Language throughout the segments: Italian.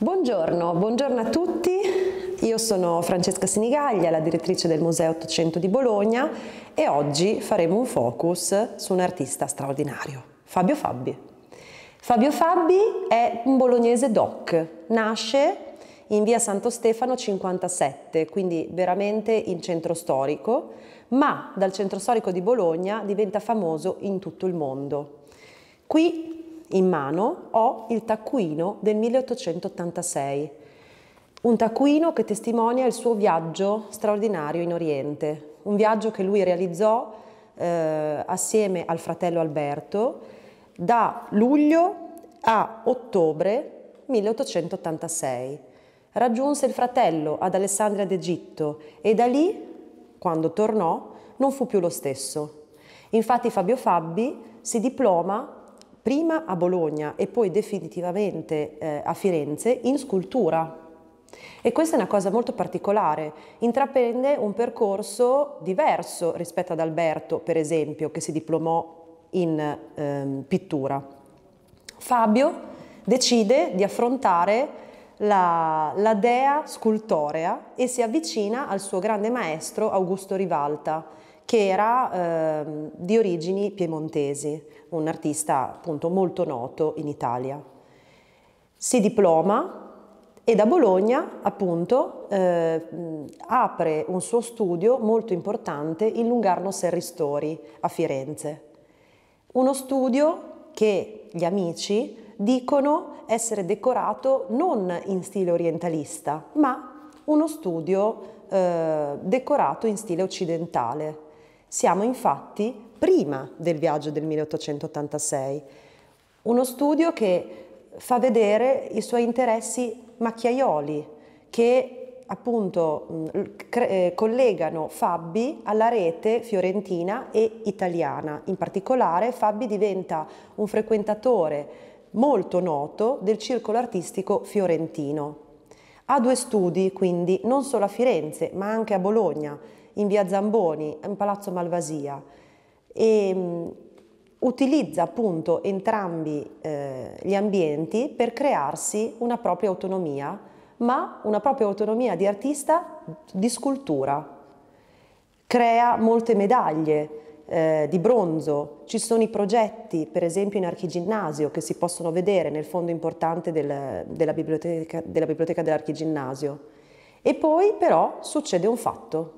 Buongiorno, buongiorno a tutti. Io sono Francesca Sinigaglia, la direttrice del Museo 800 di Bologna e oggi faremo un focus su un artista straordinario, Fabio Fabbi. Fabio Fabbi è un bolognese doc, nasce in via Santo Stefano 57, quindi veramente in centro storico, ma dal centro storico di Bologna diventa famoso in tutto il mondo. Qui in mano ho il taccuino del 1886, un taccuino che testimonia il suo viaggio straordinario in Oriente, un viaggio che lui realizzò eh, assieme al fratello Alberto da luglio a ottobre 1886. Raggiunse il fratello ad Alessandria d'Egitto e da lì, quando tornò, non fu più lo stesso. Infatti Fabio Fabbi si diploma prima a Bologna e poi definitivamente eh, a Firenze in scultura. E questa è una cosa molto particolare, intraprende un percorso diverso rispetto ad Alberto, per esempio, che si diplomò in eh, pittura. Fabio decide di affrontare la, la, dea scultorea e si avvicina al suo grande maestro Augusto Rivalta, che era eh, di origini piemontesi, un artista appunto molto noto in Italia. Si diploma e da Bologna appunto eh, apre un suo studio molto importante in Lungarno Serristori a Firenze. Uno studio che gli amici dicono essere decorato non in stile orientalista, ma uno studio eh, decorato in stile occidentale, siamo infatti prima del viaggio del 1886, uno studio che fa vedere i suoi interessi macchiaioli, che appunto mm, eh, collegano Fabbi alla rete fiorentina e italiana. In particolare Fabbi diventa un frequentatore molto noto del circolo artistico fiorentino. Ha due studi quindi non solo a Firenze ma anche a Bologna in via Zamboni, in Palazzo Malvasia e um, utilizza appunto entrambi eh, gli ambienti per crearsi una propria autonomia, ma una propria autonomia di artista di scultura. Crea molte medaglie, eh, di bronzo, ci sono i progetti per esempio in archiginnasio che si possono vedere nel fondo importante del, della biblioteca dell'archiginnasio. Dell e poi però succede un fatto,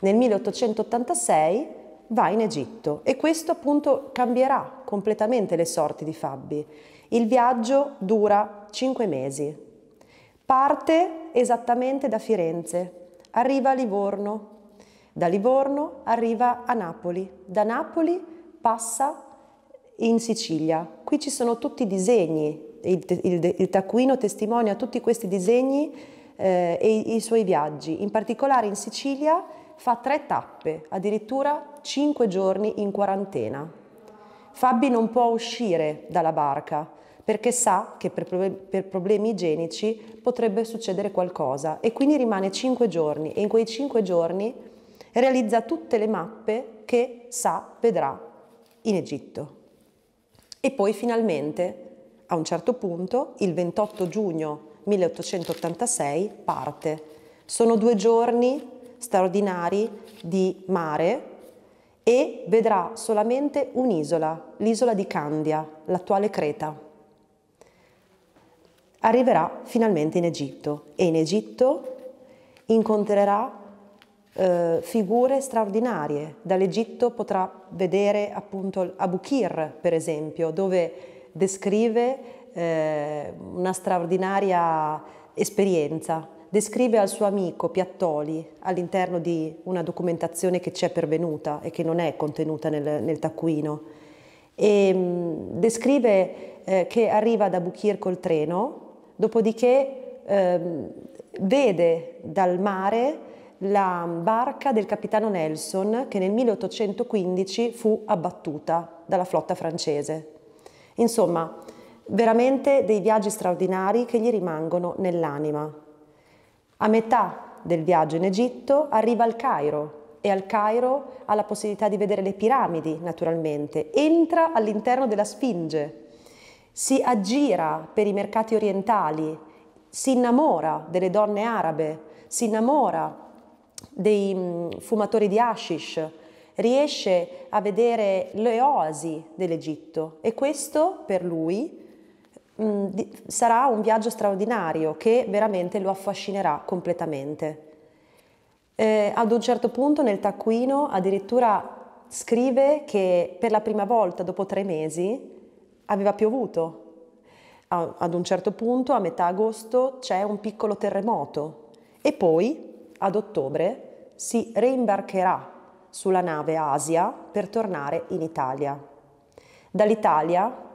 nel 1886 va in Egitto e questo appunto cambierà completamente le sorti di Fabbi. Il viaggio dura cinque mesi. Parte esattamente da Firenze, arriva a Livorno, da Livorno arriva a Napoli, da Napoli passa in Sicilia. Qui ci sono tutti i disegni, il, il, il taccuino testimonia tutti questi disegni eh, e i, i suoi viaggi, in particolare in Sicilia fa tre tappe, addirittura cinque giorni in quarantena. Fabi non può uscire dalla barca perché sa che per, problemi igienici potrebbe succedere qualcosa e quindi rimane cinque giorni e in quei cinque giorni realizza tutte le mappe che sa vedrà in Egitto. E poi finalmente, a un certo punto, il 28 giugno 1886 parte. Sono due giorni straordinari di mare e vedrà solamente un'isola, l'isola di Candia, l'attuale Creta. Arriverà finalmente in Egitto e in Egitto incontrerà eh, figure straordinarie. Dall'Egitto potrà vedere appunto Abukir, per esempio, dove descrive eh, una straordinaria esperienza descrive al suo amico Piattoli all'interno di una documentazione che ci è pervenuta e che non è contenuta nel, nel taccuino. E, mh, mm, descrive eh, che arriva da Bukir col treno, dopodiché eh, vede dal mare la barca del capitano Nelson che nel 1815 fu abbattuta dalla flotta francese. Insomma, veramente dei viaggi straordinari che gli rimangono nell'anima. A metà del viaggio in Egitto arriva al Cairo e al Cairo ha la possibilità di vedere le piramidi naturalmente, entra all'interno della Sfinge, si aggira per i mercati orientali, si innamora delle donne arabe, si innamora dei mm, fumatori di hashish, riesce a vedere le oasi dell'Egitto e questo per lui mh, mm, sarà un viaggio straordinario che veramente lo affascinerà completamente. Eh, ad un certo punto nel taccuino addirittura scrive che per la prima volta dopo tre mesi aveva piovuto. A, ad un certo punto, a metà agosto, c'è un piccolo terremoto e poi, ad ottobre, si reimbarcherà sulla nave Asia per tornare in Italia. Dall'Italia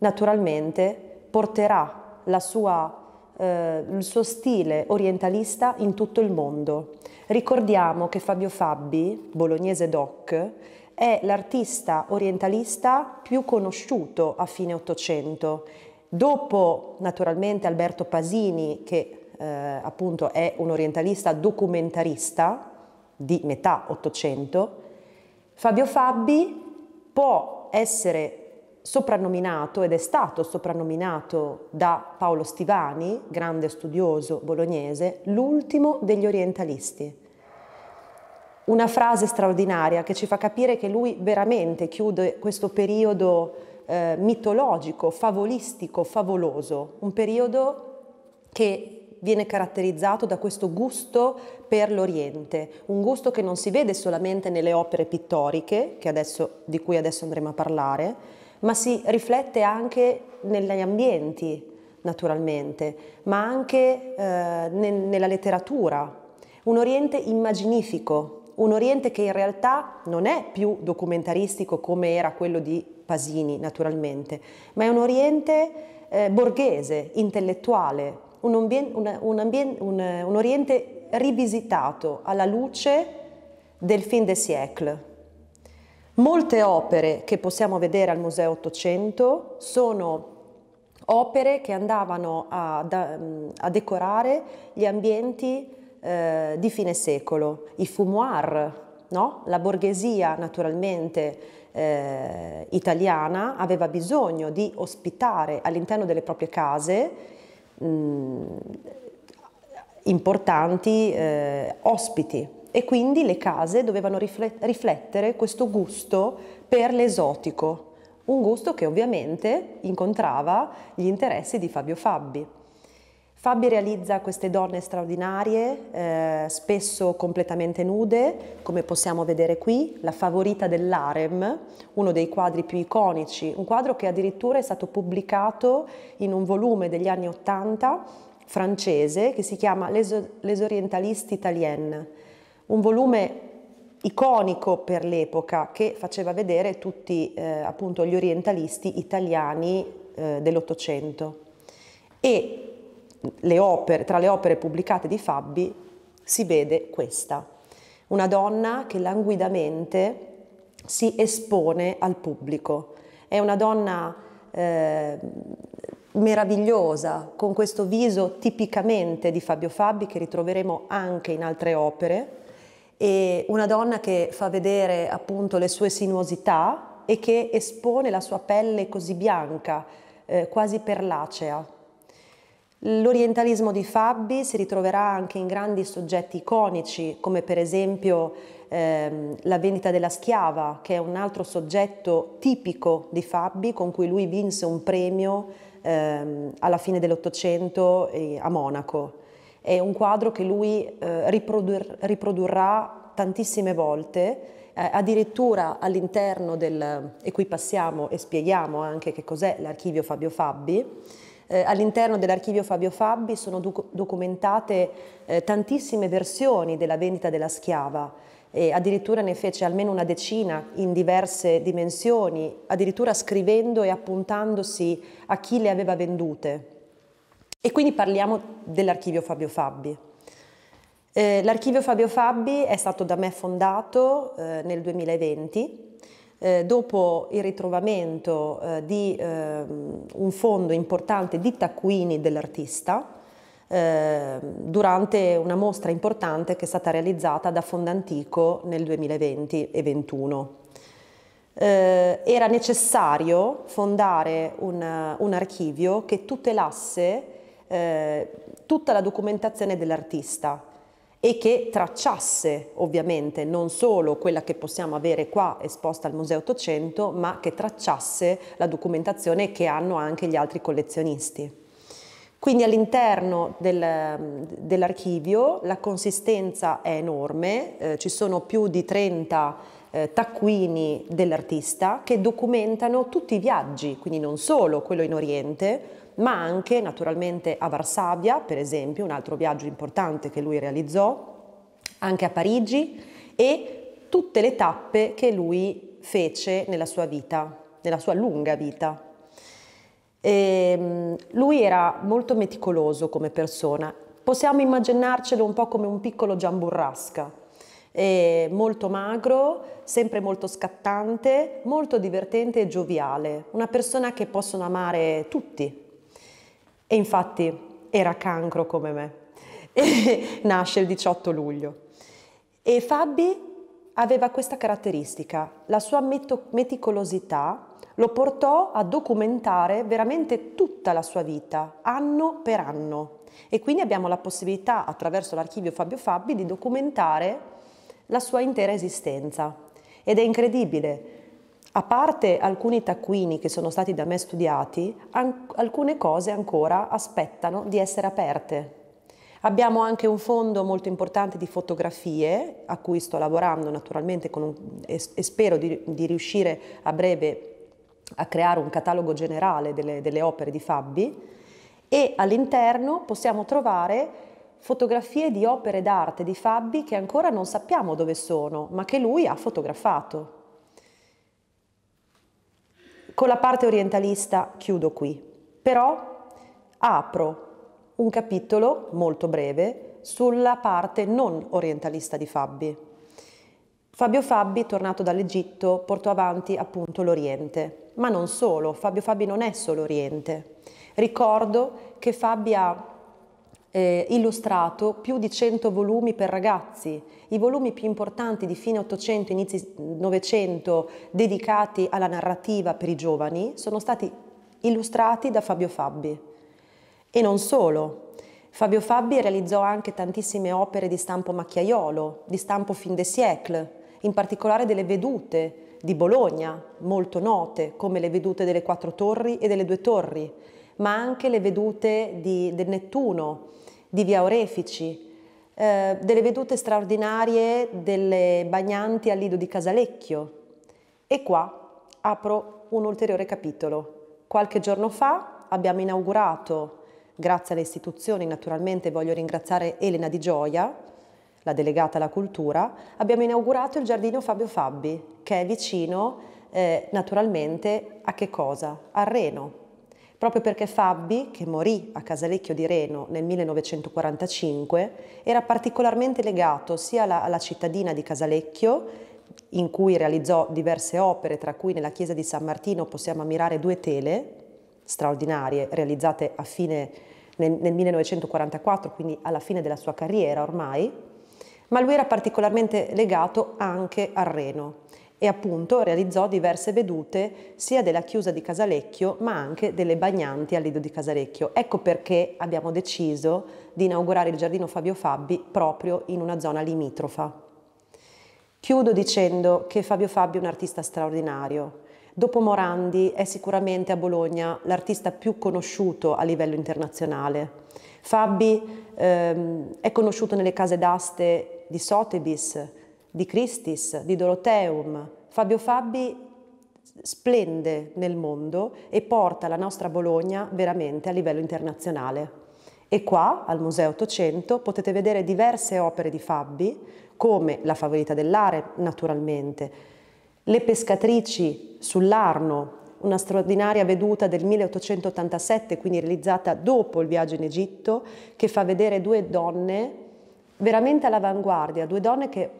naturalmente porterà sua, eh, il suo stile orientalista in tutto il mondo. Ricordiamo che Fabio Fabbi, bolognese doc, è l'artista orientalista più conosciuto a fine Ottocento. Dopo naturalmente Alberto Pasini, che eh, appunto è un orientalista documentarista di metà Ottocento, Fabio Fabbi può essere soprannominato ed è stato soprannominato da Paolo Stivani, grande studioso bolognese, l'ultimo degli orientalisti. Una frase straordinaria che ci fa capire che lui veramente chiude questo periodo eh, mitologico, favolistico, favoloso, un periodo che viene caratterizzato da questo gusto per l'Oriente, un gusto che non si vede solamente nelle opere pittoriche, adesso, di cui adesso andremo a parlare, ma si riflette anche negli ambienti, naturalmente, ma anche eh, ne, nella letteratura. Un Oriente immaginifico, un Oriente che in realtà non è più documentaristico come era quello di Pasini, naturalmente, ma è un Oriente eh, borghese, intellettuale, un, ambien- un, un, un Oriente rivisitato alla luce del fin de siècle. Molte opere che possiamo vedere al Museo Ottocento sono opere che andavano a, da, a decorare gli ambienti eh, di fine secolo, i fumoir, no? la borghesia naturalmente eh, italiana aveva bisogno di ospitare all'interno delle proprie case mh, importanti eh, ospiti e quindi le case dovevano riflettere questo gusto per l'esotico, un gusto che ovviamente incontrava gli interessi di Fabio Fabbi. Fabi realizza queste donne straordinarie, eh, spesso completamente nude, come possiamo vedere qui, la favorita dell'Arem, uno dei quadri più iconici, un quadro che addirittura è stato pubblicato in un volume degli anni Ottanta francese che si chiama Les, Les Orientalistes Italiennes un volume iconico per l'epoca che faceva vedere tutti eh, appunto gli orientalisti italiani eh, dell'Ottocento e le opere, tra le opere pubblicate di Fabbi si vede questa, una donna che languidamente si espone al pubblico, è una donna eh, meravigliosa, con questo viso tipicamente di Fabio Fabbi che ritroveremo anche in altre opere, e una donna che fa vedere appunto le sue sinuosità e che espone la sua pelle così bianca, eh, quasi perlacea. L'orientalismo di Fabbi si ritroverà anche in grandi soggetti iconici, come per esempio ehm, la vendita della schiava, che è un altro soggetto tipico di Fabbi, con cui lui vinse un premio ehm, alla fine dell'Ottocento eh, a Monaco è un quadro che lui eh, riprodur- riprodurrà tantissime volte eh, addirittura all'interno del, eh, e qui passiamo e spieghiamo anche che cos'è l'archivio Fabio Fabbi, eh, all'interno dell'archivio Fabio Fabbi sono doc- documentate eh, tantissime versioni della vendita della schiava e addirittura ne fece almeno una decina in diverse dimensioni, addirittura scrivendo e appuntandosi a chi le aveva vendute. E quindi parliamo dell'archivio Fabio Fabbi. Eh, l'archivio Fabio Fabbi è stato da me fondato eh, nel 2020 eh, dopo il ritrovamento eh, di ehm, un fondo importante di taccuini dell'artista eh, durante una mostra importante che è stata realizzata da Fondantico nel 2020 e 2021. Eh, era necessario fondare un, un archivio che tutelasse eh, tutta la documentazione dell'artista e che tracciasse ovviamente non solo quella che possiamo avere qua esposta al Museo 800, ma che tracciasse la documentazione che hanno anche gli altri collezionisti. Quindi all'interno del, dell'archivio la consistenza è enorme, eh, ci sono più di 30 eh, taccuini dell'artista che documentano tutti i viaggi, quindi non solo quello in Oriente, ma anche naturalmente a Varsavia, per esempio, un altro viaggio importante che lui realizzò, anche a Parigi e tutte le tappe che lui fece nella sua vita, nella sua lunga vita. E ehm, lui era molto meticoloso come persona, possiamo immaginarcelo un po' come un piccolo giamburrasca, e molto magro, sempre molto scattante, molto divertente e gioviale, una persona che possono amare tutti, e infatti era cancro come me. E nasce il 18 luglio. E Fabi aveva questa caratteristica, la sua meticolosità lo portò a documentare veramente tutta la sua vita, anno per anno. E quindi abbiamo la possibilità, attraverso l'archivio Fabio Fabbi, di documentare la sua intera esistenza. Ed è incredibile a parte alcuni taccuini che sono stati da me studiati, alcune cose ancora aspettano di essere aperte. Abbiamo anche un fondo molto importante di fotografie a cui sto lavorando naturalmente un, e, e, spero di, di, riuscire a breve a creare un catalogo generale delle, delle opere di Fabbi e all'interno possiamo trovare fotografie di opere d'arte di Fabbi che ancora non sappiamo dove sono ma che lui ha fotografato. Con la parte orientalista chiudo qui, però apro un capitolo molto breve sulla parte non orientalista di Fabbi. Fabio Fabbi, tornato dall'Egitto, portò avanti appunto l'Oriente, ma non solo, Fabio Fabbi non è solo Oriente. Ricordo che Fabbi ha eh, illustrato più di 100 volumi per ragazzi, i volumi più importanti di fine 800, inizi 900 dedicati alla narrativa per i giovani sono stati illustrati da Fabio Fabbi. E non solo. Fabio Fabbi realizzò anche tantissime opere di stampo macchiaiolo, di stampo fin de siècle, in particolare delle vedute di Bologna, molto note come le vedute delle Quattro Torri e delle Due Torri, ma anche le vedute di, del Nettuno, di Via Orefici, eh, delle vedute straordinarie delle bagnanti al lido di Casalecchio. E qua apro un ulteriore capitolo. Qualche giorno fa abbiamo inaugurato, grazie alle istituzioni, naturalmente voglio ringraziare Elena Di Gioia, la delegata alla cultura, abbiamo inaugurato il giardino Fabio Fabbi, che è vicino eh, naturalmente a che cosa? Al Reno proprio perché Fabbi, che morì a Casalecchio di Reno nel 1945, era particolarmente legato sia alla, alla cittadina di Casalecchio, in cui realizzò diverse opere, tra cui nella chiesa di San Martino possiamo ammirare due tele straordinarie realizzate a fine nel, nel 1944, quindi alla fine della sua carriera ormai, ma lui era particolarmente legato anche al Reno e appunto realizzò diverse vedute sia della chiusa di Casalecchio ma anche delle bagnanti al lido di Casalecchio. Ecco perché abbiamo deciso di inaugurare il giardino Fabio Fabbi proprio in una zona limitrofa. Chiudo dicendo che Fabio Fabbi è un artista straordinario. Dopo Morandi è sicuramente a Bologna l'artista più conosciuto a livello internazionale. Fabbi ehm, è conosciuto nelle case d'aste di Sotheby's, di Christis, di Doroteum. Fabio Fabbi splende nel mondo e porta la nostra Bologna veramente a livello internazionale. E qua, al Museo 800, potete vedere diverse opere di Fabbi, come La favorita dell'are, naturalmente, Le pescatrici sull'Arno, una straordinaria veduta del 1887, quindi realizzata dopo il viaggio in Egitto, che fa vedere due donne veramente all'avanguardia, due donne che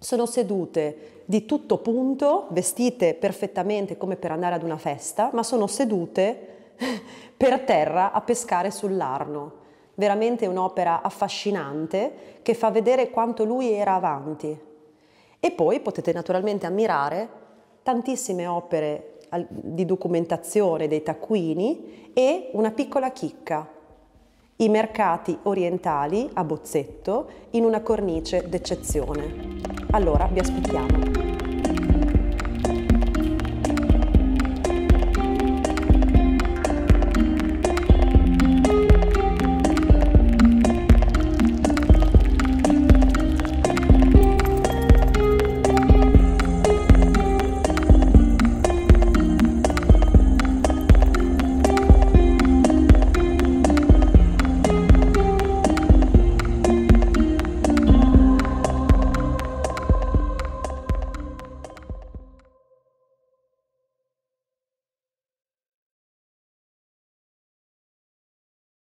sono sedute di tutto punto, vestite perfettamente come per andare ad una festa, ma sono sedute per terra a pescare sull'Arno. Veramente un'opera affascinante che fa vedere quanto lui era avanti. E poi potete naturalmente ammirare tantissime opere di documentazione dei taccuini e una piccola chicca i mercati orientali a Bozzetto in una cornice d'eccezione. Allora vi aspettiamo.